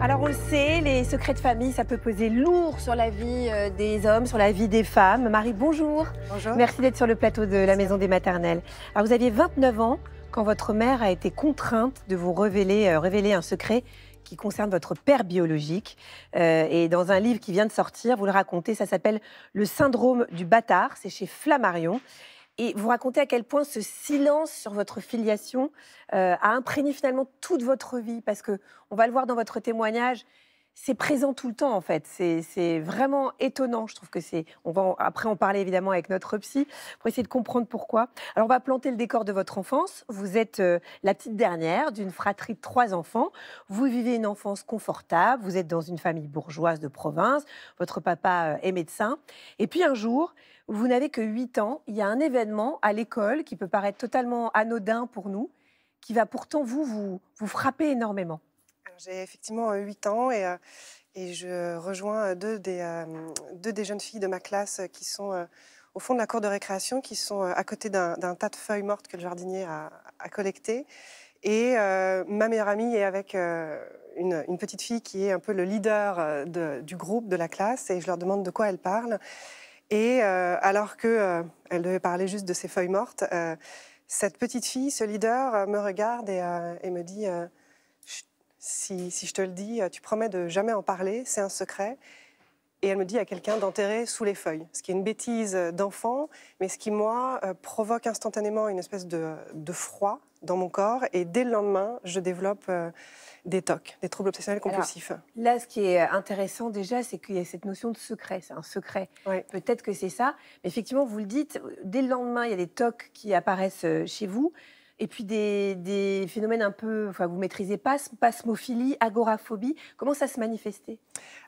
Alors on le sait, les secrets de famille, ça peut poser lourd sur la vie euh, des hommes, sur la vie des femmes. Marie, bonjour. Bonjour. Merci d'être sur le plateau de la Maison des Maternelles. Alors vous aviez 29 ans quand votre mère a été contrainte de vous révéler, euh, révéler un secret qui concerne votre père biologique. Euh, et dans un livre qui vient de sortir, vous le racontez, ça s'appelle Le syndrome du bâtard, c'est chez Flammarion. Et vous racontez à quel point ce silence sur votre filiation euh, a imprégné finalement toute votre vie, parce que on va le voir dans votre témoignage, c'est présent tout le temps en fait. C'est vraiment étonnant. Je trouve que c'est. On va après en parler évidemment avec notre psy pour essayer de comprendre pourquoi. Alors on va planter le décor de votre enfance. Vous êtes euh, la petite dernière d'une fratrie de trois enfants. Vous vivez une enfance confortable. Vous êtes dans une famille bourgeoise de province. Votre papa euh, est médecin. Et puis un jour, vous n'avez que huit ans. Il y a un événement à l'école qui peut paraître totalement anodin pour nous, qui va pourtant vous, vous frapper énormément. J'ai effectivement 8 euh, ans euh, et, je rejoins euh, deux des, deux des, jeunes filles de ma classe qui sont au fond de la cour de récréation, qui sont à côté d'un tas de feuilles mortes que le jardinier a, a collectées. Et ma meilleure amie est avec une, petite fille qui est un peu le leader du groupe, de la classe, et je leur demande de quoi elle parle. Et alors qu'elle elle devait parler juste de ces feuilles mortes, cette petite fille, ce leader, me regarde et me dit si, je te le dis, euh, tu promets de jamais en parler, c'est un secret. Et elle me dit à quelqu'un d'enterrer sous les feuilles, ce qui est une bêtise euh, d'enfant, mais ce qui, moi, euh, provoque instantanément une espèce de, froid dans mon corps. Et dès le lendemain, je développe des tocs, des troubles obsessionnels compulsifs. là, ce qui est intéressant déjà, c'est qu'il y a cette notion de secret. C'est un secret. Peut-être que c'est ça. Mais effectivement, vous le dites, dès le lendemain, il y a des tocs qui apparaissent chez vous. Et puis des, phénomènes un peu, enfin vous maîtrisez pas, pasmophilie, agoraphobie, comment ça se manifestait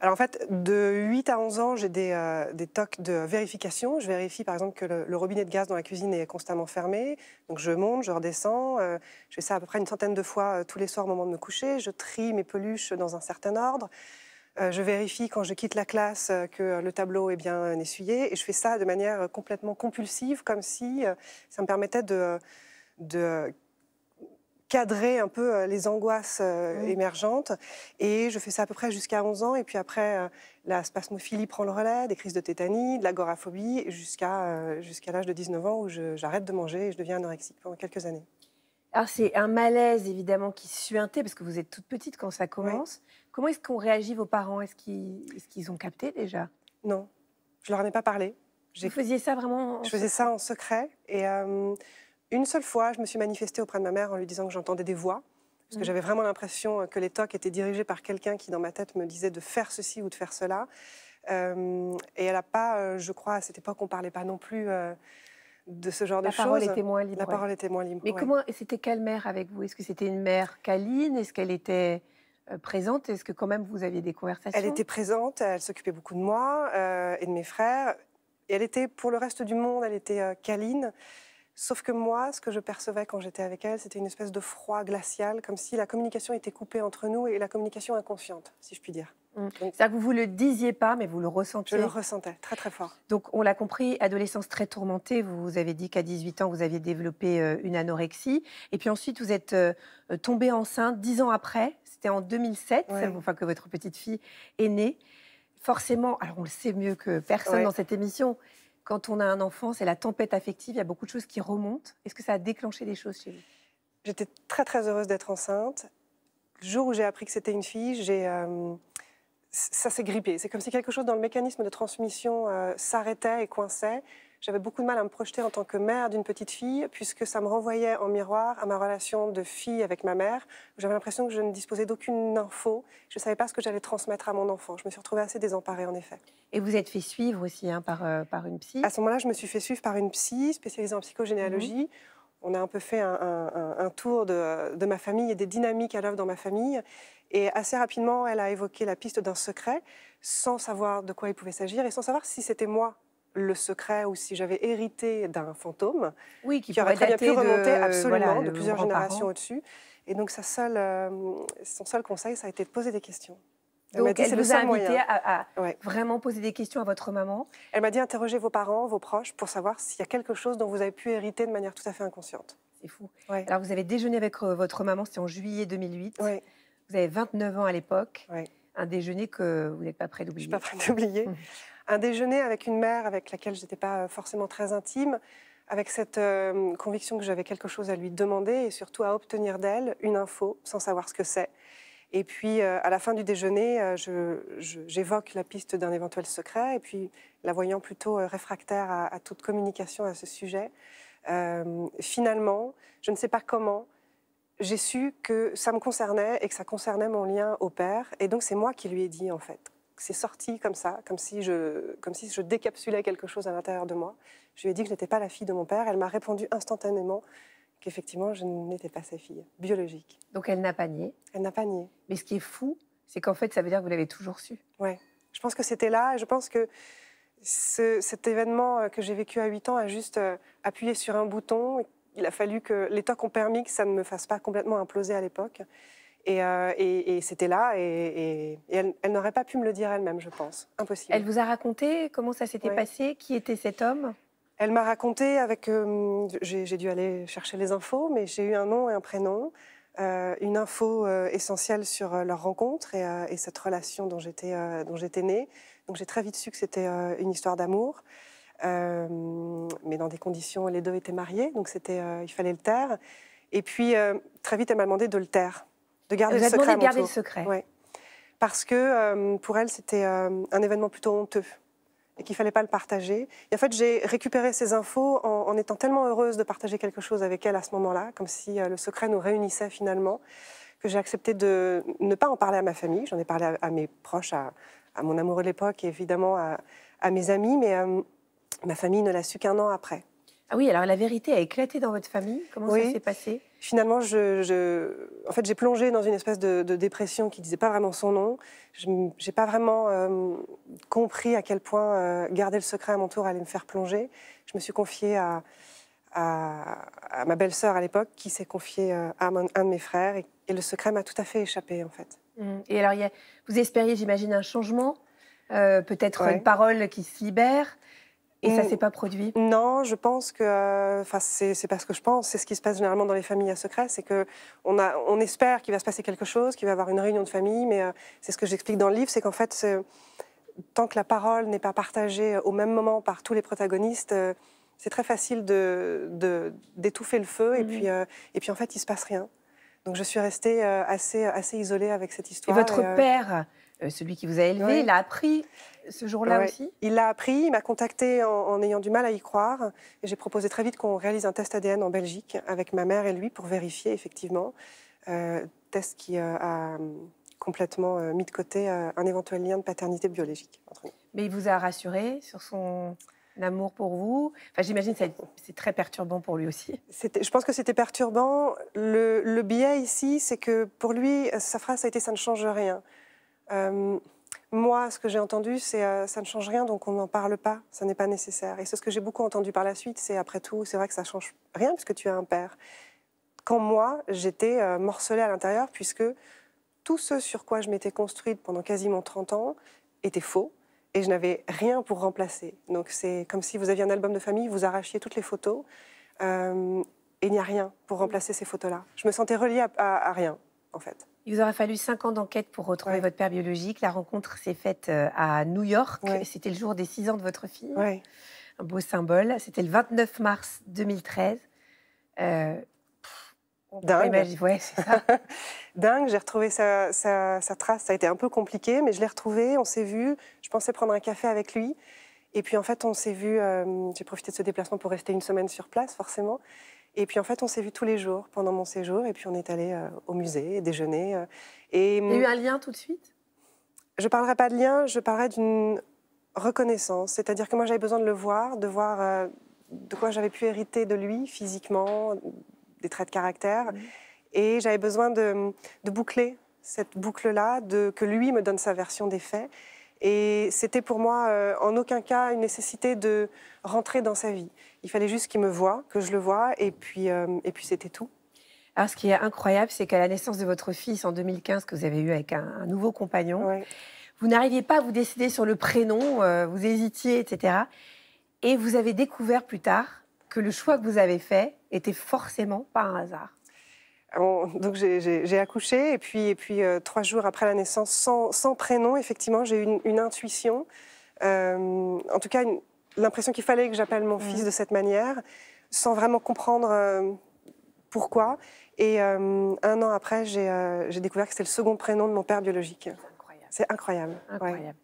Alors en fait, de 8 à 11 ans, j'ai euh, des, tocs de vérification. Je vérifie par exemple que le, robinet de gaz dans la cuisine est constamment fermé. Donc je monte, je redescends. Euh, je fais ça à peu près une centaine de fois euh, tous les soirs au moment de me coucher. Je trie mes peluches dans un certain ordre. je vérifie quand je quitte la classe que le tableau est bien essuyé. Et je fais ça de manière complètement compulsive, comme si ça me permettait de de cadrer un peu euh, les angoisses euh, émergentes. Et je fais ça à peu près jusqu'à 11 ans. Et puis après, euh, la spasmophilie prend le relais, des crises de tétanie, de l'agoraphobie, jusqu'à jusqu'à l'âge de 19 ans où j'arrête de manger et je deviens anorexique pendant quelques années. Alors c'est un malaise évidemment qui suintait parce que vous êtes toute petite quand ça commence. Comment est-ce qu'on réagit vos parents Est-ce qu'ils ont capté déjà Non, je leur en ai pas parlé. Vous faisiez ça vraiment en Je faisais ça en secret et une seule fois, je me suis manifestée auprès de ma mère en lui disant que j'entendais des voix, parce que mm. j'avais vraiment l'impression euh, que les tocs étaient dirigés par quelqu'un qui, dans ma tête, me disait de faire ceci ou de faire cela. Euh, et elle n'a pas, euh, je crois, à cette époque, on ne parlait pas non plus de ce genre de choses. La parole était moins libre. La parole était moins libre. Mais comment, c'était quelle mère avec vous Est-ce que c'était une mère câline Est-ce qu'elle était présente Est-ce que quand même vous aviez des conversations Elle était présente, elle s'occupait beaucoup de moi et de mes frères. Et elle était, pour le reste du monde, elle était câline. Sauf que moi, ce que je percevais quand j'étais avec elle, c'était une espèce de froid glacial, comme si la communication était coupée entre nous et la communication inconsciente, si je puis dire. Mm. C'est-à-dire que vous ne le disiez pas, mais vous le ressentiez. Je le ressentais très très fort. Donc on l'a compris, adolescence très tourmentée. Vous avez dit qu'à 18 ans, vous aviez développé euh, une anorexie. Et puis ensuite, vous êtes euh, euh, tombée enceinte dix ans après. C'était en 2007, ouais. fois que votre petite fille est née. Forcément, alors on le sait mieux que personne dans cette émission, quand on a un enfant, c'est la tempête affective, il y a beaucoup de choses qui remontent. Est-ce que ça a déclenché des choses chez vous J'étais très très heureuse d'être enceinte. Le jour où j'ai appris que c'était une fille, j'ai, euh, ça s'est grippé. C'est comme si quelque chose dans le mécanisme de transmission euh, s'arrêtait et coinçait j'avais beaucoup de mal à me projeter en tant que mère d'une petite fille, puisque ça me renvoyait en miroir à ma relation de fille avec ma mère. J'avais l'impression que je ne disposais d'aucune info. Je ne savais pas ce que j'allais transmettre à mon enfant. Je me suis retrouvée assez désemparée, en effet. Et vous êtes fait suivre aussi hein, par, euh, par une psy À ce moment-là, je me suis fait suivre par une psy spécialisée en psychogénéalogie. Mhm. On a un peu fait un, tour de, de ma famille et des dynamiques à l'œuvre dans ma famille. Et assez rapidement, elle a évoqué la piste d'un secret, sans savoir de quoi il pouvait s'agir et sans savoir si c'était moi le secret ou si j'avais hérité d'un fantôme qui, aurait très bien pu remonter absolument de plusieurs générations au-dessus. Et donc euh, son seul conseil, ça a été de poser des questions. Elle donc, dit, elle vous a invité à, vraiment poser des questions à votre maman Elle m'a dit interrogez vos parents, vos proches, pour savoir s'il y a quelque chose dont vous avez pu hériter de manière tout à fait inconsciente. C'est fou. Alors, vous avez déjeuné avec euh, votre maman, c'était en juillet 2008. Vous avez 29 ans à l'époque. Un déjeuner que vous n'êtes pas prêt d'oublier. Je suis pas prêt d'oublier. un déjeuner avec une mère avec laquelle je n'étais pas euh, forcément très intime, avec cette euh, conviction que j'avais quelque chose à lui demander et surtout à obtenir d'elle une info sans savoir ce que c'est. Et puis, euh, à la fin du déjeuner, j'évoque la piste d'un éventuel secret, et puis, la voyant plutôt réfractaire à, toute communication à ce sujet, finalement, je ne sais pas comment, j'ai su que ça me concernait et que ça concernait mon lien au père, et donc c'est moi qui lui ai dit, en fait, c'est sorti comme ça, comme si, je, comme si je décapsulais quelque chose à l'intérieur de moi. Je lui ai dit que je n'étais pas la fille de mon père. Elle m'a répondu instantanément qu'effectivement, je n'étais pas sa fille biologique. Donc elle n'a pas nié Elle n'a pas nié. Mais ce qui est fou, c'est qu'en fait, ça veut dire que vous l'avez toujours su. Oui, Je pense que c'était là je pense que cet événement euh, que j'ai vécu à 8 ans a juste euh, appuyé sur un bouton. Il a fallu que les tocs ont permis que ça ne me fasse pas complètement imploser à l'époque. Euh, et, c'était là, et, elle, n'aurait pas pu me le dire elle-même, je pense. Impossible. Elle vous a raconté comment ça s'était passé Qui était cet homme Elle m'a raconté avec. Euh, j'ai dû aller chercher les infos, mais j'ai eu un nom et un prénom. Euh, une info essentielle sur leur rencontre et, cette relation dont j'étais j'étais née. Donc j'ai très vite su que c'était une histoire d'amour. mais dans des conditions, les deux étaient mariés, donc c'était il fallait le taire. Et puis, très vite, elle m'a demandé de le taire. De garder le secret. secret. Parce que euh, pour elle, c'était euh, un événement plutôt honteux et qu'il ne fallait pas le partager. Et en fait, j'ai récupéré ces infos en, étant tellement heureuse de partager quelque chose avec elle à ce moment-là, comme si euh, le secret nous réunissait finalement, que j'ai accepté de ne pas en parler à ma famille. J'en ai parlé à, mes proches, à, mon amoureux de l'époque et évidemment à, mes amis, mais ma famille ne l'a su qu'un an après. Ah oui, alors la vérité a éclaté dans votre famille. Comment ça s'est passé Finalement, je, en fait, j'ai plongé dans une espèce de, dépression qui ne disait pas vraiment son nom. Je n'ai pas vraiment euh, compris à quel point euh, garder le secret à mon tour allait me faire plonger. Je me suis confiée à, ma belle-sœur à l'époque, qui s'est confiée euh, à un de mes frères, et, le secret m'a tout à fait échappé, en fait. Mmh. Et alors, vous espériez, j'imagine, un changement, peut-être une parole qui se libère. Et ça ne mm. s'est pas produit Non, je pense que, euh, enfin c'est parce que je pense, c'est ce qui se passe généralement dans les familles à secret, c'est que on, a, on espère qu'il va se passer quelque chose, qu'il va y avoir une réunion de famille, mais euh, c'est ce que j'explique dans le livre, c'est qu'en fait, tant que la parole n'est pas partagée euh, au même moment par tous les protagonistes, c'est très facile d'étouffer de, d'étouffer le feu et, mm. puis, et puis en fait, il ne se passe rien. Donc je suis restée assez, assez isolée avec cette histoire. Et votre père euh, celui qui vous a élevé, il a appris ce jour-là aussi Il l'a appris, il m'a contacté en, ayant du mal à y croire. Et j'ai proposé très vite qu'on réalise un test ADN en Belgique avec ma mère et lui pour vérifier effectivement. Euh, test qui euh, a complètement mis de côté un éventuel lien de paternité biologique entre nous. Mais il vous a rassuré sur son amour pour vous. Enfin, j'imagine que c'est très perturbant pour lui aussi. Je pense que c'était perturbant. Le, le, biais ici, c'est que pour lui, sa phrase a été ⁇ ça ne change rien ⁇ euh, moi, ce que j'ai entendu, c'est euh, ça ne change rien, donc on n'en parle pas, ça n'est pas nécessaire. Et c'est ce que j'ai beaucoup entendu par la suite, c'est après tout, c'est vrai que ça change rien puisque tu as un père. Quand moi, j'étais euh, morcelée à l'intérieur, puisque tout ce sur quoi je m'étais construite pendant quasiment 30 ans était faux et je n'avais rien pour remplacer. Donc c'est comme si vous aviez un album de famille, vous arrachiez toutes les photos et il n'y a rien pour remplacer ces photos-là. Je me sentais reliée à rien, en fait. Il vous aura fallu cinq ans d'enquête pour retrouver votre père biologique. La rencontre s'est faite euh, à New York. C'était le jour des six ans de votre fille. Un beau symbole. C'était le 29 mars 2013. Euh, Dingue. Dingue, j'ai retrouvé sa, trace. Ça a été un peu compliqué, mais je l'ai retrouvé. On s'est vu. Je pensais prendre un café avec lui. Et puis en fait, on s'est vu. Euh, j'ai profité de ce déplacement pour rester une semaine sur place, forcément. Et puis en fait, on s'est vus tous les jours pendant mon séjour, et puis on est allé euh, au musée, déjeuner. Euh, et... Il y a eu un lien tout de suite Je ne parlerai pas de lien, je parlerai d'une reconnaissance. C'est-à-dire que moi, j'avais besoin de le voir, de voir euh, de quoi j'avais pu hériter de lui physiquement, des traits de caractère. Mhm. Et j'avais besoin de, de, boucler cette boucle-là, de que lui me donne sa version des faits. Et c'était pour moi euh, en aucun cas une nécessité de rentrer dans sa vie. Il fallait juste qu'il me voie, que je le voie, et puis, euh, puis c'était tout. Alors, ce qui est incroyable, c'est qu'à la naissance de votre fils en 2015, que vous avez eu avec un, nouveau compagnon, vous n'arriviez pas à vous décider sur le prénom, euh, vous hésitiez, etc. Et vous avez découvert plus tard que le choix que vous avez fait était forcément pas un hasard. Ah donc j'ai accouché et puis, et puis euh, trois jours après la naissance, sans, prénom, effectivement, j'ai eu une, intuition, euh, en tout cas l'impression qu'il fallait que j'appelle mon mmh. fils de cette manière, sans vraiment comprendre euh, pourquoi. Et un an après, j'ai découvert que c'était le second prénom de mon père biologique. C'est incroyable. incroyable.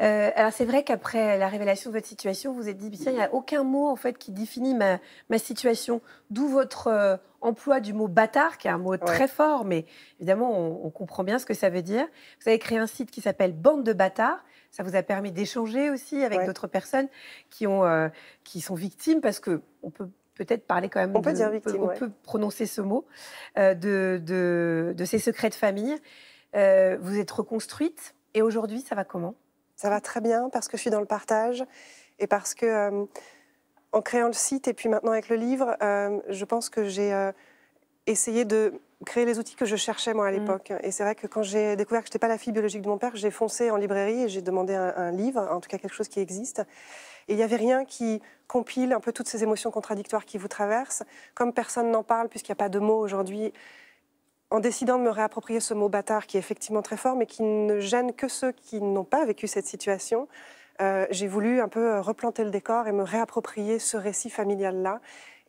Euh, alors c'est vrai qu'après la révélation de votre situation, vous vous êtes dit, il n'y a aucun mot en fait qui définit ma, situation, d'où votre euh, emploi du mot bâtard, qui est un mot très fort, mais évidemment on, comprend bien ce que ça veut dire. Vous avez créé un site qui s'appelle Bande de bâtards. Ça vous a permis d'échanger aussi avec d'autres personnes qui, ont, euh, qui sont victimes, parce que on peut peut-être parler quand même. On peut On peut prononcer ce mot de, de, de, ces secrets de famille. vous êtes reconstruite et aujourd'hui, ça va comment ça va très bien parce que je suis dans le partage et parce que euh, en créant le site et puis maintenant avec le livre, euh, je pense que j'ai euh, essayé de créer les outils que je cherchais moi à mm. l'époque. Et c'est vrai que quand j'ai découvert que je n'étais pas la fille biologique de mon père, j'ai foncé en librairie et j'ai demandé un, livre, en tout cas quelque chose qui existe. Et il n'y avait rien qui compile un peu toutes ces émotions contradictoires qui vous traversent. Comme personne n'en parle puisqu'il n'y a pas de mots aujourd'hui, en décidant de me réapproprier ce mot bâtard qui est effectivement très fort, mais qui ne gêne que ceux qui n'ont pas vécu cette situation, euh, j'ai voulu un peu euh, replanter le décor et me réapproprier ce récit familial-là.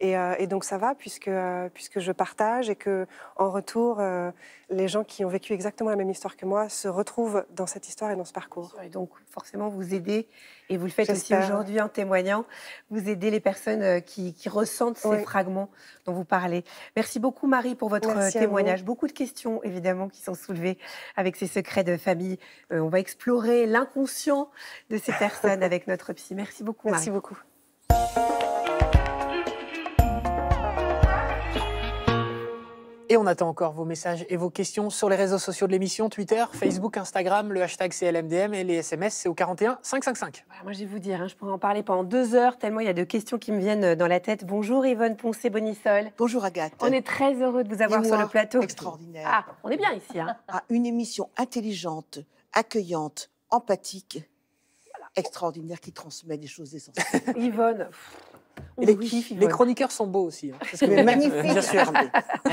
Euh, et, donc ça va puisque, euh, puisque je partage et que en retour, euh, les gens qui ont vécu exactement la même histoire que moi se retrouvent dans cette histoire et dans ce parcours. Et donc forcément vous aidez, et vous le faites aussi aujourd'hui en témoignant, vous aidez les personnes qui, ressentent ces fragments dont vous parlez. Merci beaucoup Marie pour votre témoignage. Beaucoup de questions évidemment qui sont soulevées avec ces secrets de famille. on va explorer l'inconscient de ces personnes avec notre psy. Merci beaucoup Marie. Merci beaucoup. Et on attend encore vos messages et vos questions sur les réseaux sociaux de l'émission, Twitter, Facebook, Instagram, le hashtag CLMDM et les SMS, c'est au 41 555. moi, je vais vous dire, hein, je pourrais en parler pendant deux heures, tellement il y a de questions qui me viennent euh, dans la tête. Bonjour Yvonne Poncé-Bonissol. Bonjour Agathe. On est très heureux de vous avoir sur le plateau. Extraordinaire. Ah, on est bien ici. Hein. une émission intelligente, accueillante, empathique, extraordinaire qui transmet des choses essentielles. Yvonne les, chroniqueurs sont beaux aussi. Hein. magnifique. Hein. Ah,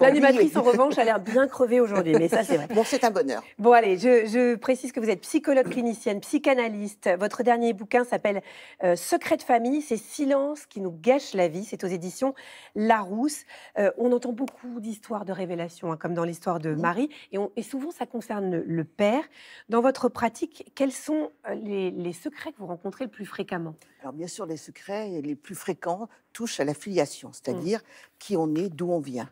L'animatrice, en revanche, a l'air bien crevée aujourd'hui, mais ça, c'est Bon, c'est un bonheur. Bon, allez, je, précise que vous êtes psychologue clinicienne, psychanalyste. Votre dernier bouquin s'appelle euh, Secrets de famille, c'est silence qui nous gâche la vie. C'est aux éditions Larousse. Euh, on entend beaucoup d'histoires de révélations, hein, comme dans l'histoire de Marie, et, souvent, ça concerne le, père. Dans votre pratique, quels sont euh, les secrets que vous rencontrez le plus fréquemment alors bien sûr, les secrets les plus fréquents touchent à la filiation, mmh. c'est-à-dire qui on est, d'où on vient.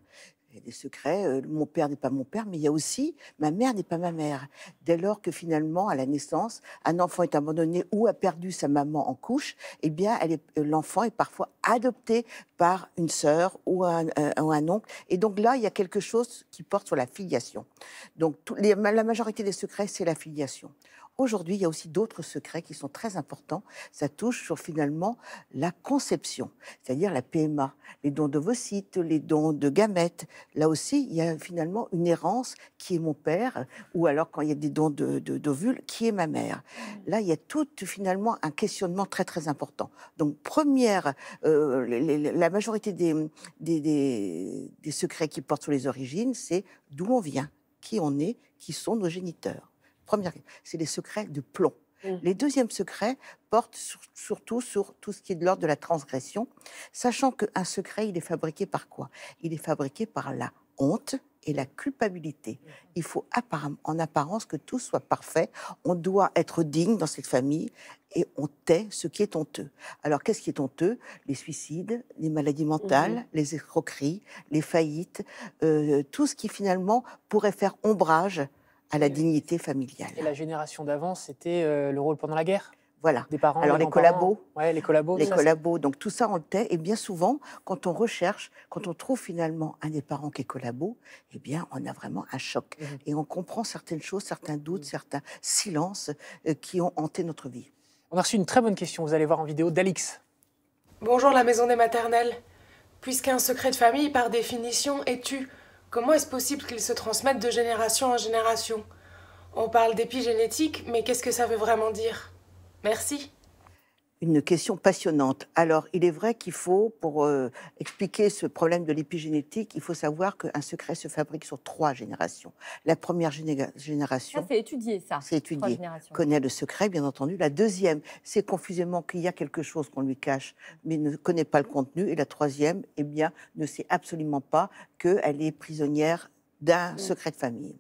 Il des secrets, euh, mon père n'est pas mon père, mais il y a aussi ma mère n'est pas ma mère. Dès lors que finalement, à la naissance, un enfant est abandonné ou a perdu sa maman en couche, eh bien, euh, l'enfant est, est parfois adopté par une sœur euh, ou un, oncle. Et donc là, il y a quelque chose qui porte sur la filiation. Donc les, la majorité des secrets, c'est la filiation. Aujourd'hui, il y a aussi d'autres secrets qui sont très importants. Ça touche sur finalement la conception, c'est-à-dire la PMA, les dons d'ovocytes, les dons de gamètes. Là aussi, il y a finalement une errance qui est mon père, ou alors quand il y a des dons d'ovules, de, qui est ma mère. Mmh. Là, il y a tout finalement un questionnement très très important. Donc, première, euh, la majorité des, des, des secrets qui portent sur les origines, c'est d'où on vient, qui on est, qui sont nos géniteurs. Première, c'est les secrets de plomb. Mm. Les deuxièmes secrets portent surtout sur tout ce qui est de l'ordre de la transgression, sachant qu'un secret, il est fabriqué par quoi Il est fabriqué par la honte et la culpabilité. Il faut en apparence que tout soit parfait. On doit être digne dans cette famille et on tait ce qui est honteux. Alors qu'est-ce qui est honteux Les suicides, les maladies mentales, mm-hmm. les escroqueries, les faillites, euh, tout ce qui finalement pourrait faire ombrage à la euh, dignité familiale. Et la génération d'avant, c'était euh, le rôle pendant la guerre voilà. Des parents, Alors les collabos. Ouais, les collabos. Les collabos. Donc tout ça, en le Et bien souvent, quand on recherche, quand on trouve finalement un des parents qui est collabo, eh bien, on a vraiment un choc. Mmh. Et on comprend certaines choses, certains doutes, mmh. certains silences euh, qui ont hanté notre vie. On a reçu une très bonne question, vous allez voir en vidéo, d'Alix. Bonjour la maison des maternelles. Puisqu'un secret de famille, par définition, est tu Comment est-ce possible qu'ils se transmettent de génération en génération On parle d'épigénétique, mais qu'est-ce que ça veut vraiment dire Merci une question passionnante. Alors, il est vrai qu'il faut, pour euh, expliquer ce problème de l'épigénétique, il faut savoir qu'un secret se fabrique sur trois générations. La première génération... Ça, c'est étudié, ça. C'est étudié. Connaît le secret, bien entendu. La deuxième, c'est confusément qu'il y a quelque chose qu'on lui cache, mais ne connaît pas le contenu. Et la troisième, eh bien, ne sait absolument pas qu'elle est prisonnière d'un mm. secret de famille.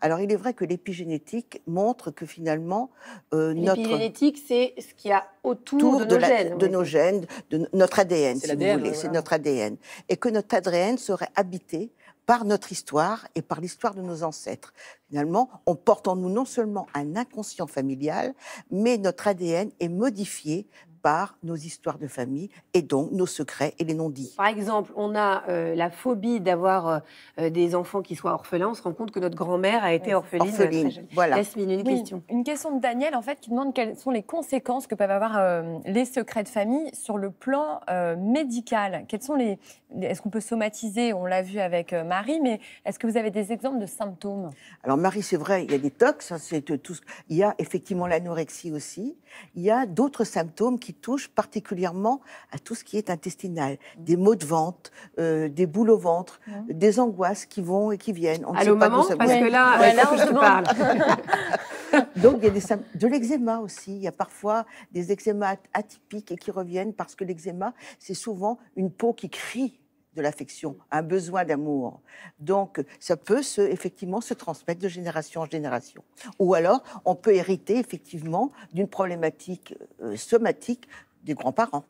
Alors, il est vrai que l'épigénétique montre que finalement, euh, notre. L'épigénétique, c'est ce qu'il y a autour de, nos, gènes, de nos, gènes, de notre ADN, si vous voulez. C'est notre ADN. Et que notre ADN serait habité par notre histoire et par l'histoire de nos ancêtres. Finalement, on porte en nous non seulement un inconscient familial, mais notre ADN est modifié par nos histoires de famille et donc nos secrets et les non-dits. Par exemple, on a euh, la phobie d'avoir euh, euh, des enfants qui soient orphelins. On se rend compte que notre grand-mère a été orpheline. orpheline. Voilà. une question. Une question de Daniel, en fait, qui demande quelles sont les conséquences que peuvent avoir les secrets de famille sur le plan médical. Quels sont les Est-ce qu'on peut somatiser On l'a vu avec Marie, mais est-ce que vous avez des exemples de symptômes Alors Marie, c'est vrai, il y a des tox. Hein, c'est tout. Il y a effectivement l'anorexie aussi. Il y a d'autres symptômes qui qui particulièrement à tout ce qui est intestinal. Mmh. Des maux de ventre, euh, des boules au ventre, mmh. des angoisses qui vont et qui viennent. parce que là, parle. Donc, il y a de l'eczéma aussi. Il y a parfois des eczémas atypiques et qui reviennent parce que l'eczéma, c'est souvent une peau qui crie de l'affection, un besoin d'amour. Donc, ça peut effectivement se transmettre de génération en génération. Ou alors, on peut hériter effectivement d'une problématique euh, somatique des grands-parents.